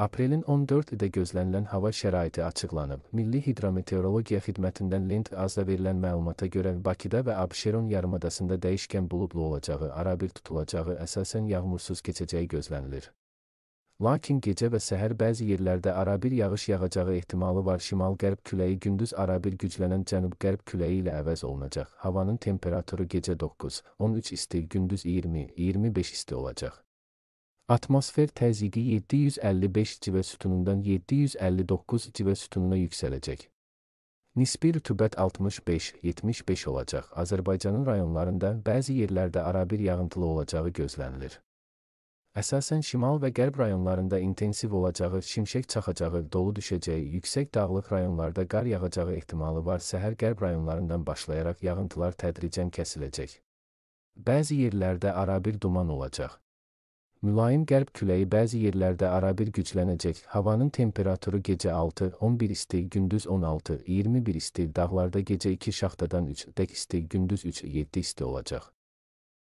Aprelin 14-də gözlənilən hava şəraiti açıqlanıb. Milli Hidrometeorologiya Xidmətindən Lent azda verilən məlumata görə Bakıda və Abşeron yarımadasında dəyişkən buludlu olacağı, arabir tutulacağı, əsasən yağmursuz keçəcəyi gözlənilir. Lakin gecə və səhər bəzi yerlərdə arabir yağış yağacağı ehtimalı var. Şimal-qərb küləyi gündüz arabir güclənən cənub-qərb küləyi ilə əvəz olunacaq. Havanın temperaturu gecə 9-13 isti, gündüz 20-25 isti olacaq. Atmosfer təzyiqi 755 civə sütunundan 759 civə sütununa yüksələcək. Nisbi rütubət 65-75 olacaq. Azərbaycanın rayonlarında bəzi yerlərdə arabir yağıntılı olacağı gözlənilir. Əsasən şimal və qərb rayonlarında intensiv olacağı, şimşək çaxacağı, dolu düşəcəyi, yüksək dağlıq rayonlarda qar yağacağı ehtimalı var. Səhər qərb rayonlarından başlayaraq yağıntılar tədricən kəsiləcək. Bəzi yerlərdə arabir duman olacaq. Mülayim qərb küləyi bəzi yerlərdə arabir güclənəcək. Havanın temperaturu gecə 6-11 isti, gündüz 16-21 isti, dağlarda gecə 2 şaxtadan 3 dək isti, gündüz 3-7 isti olacaq.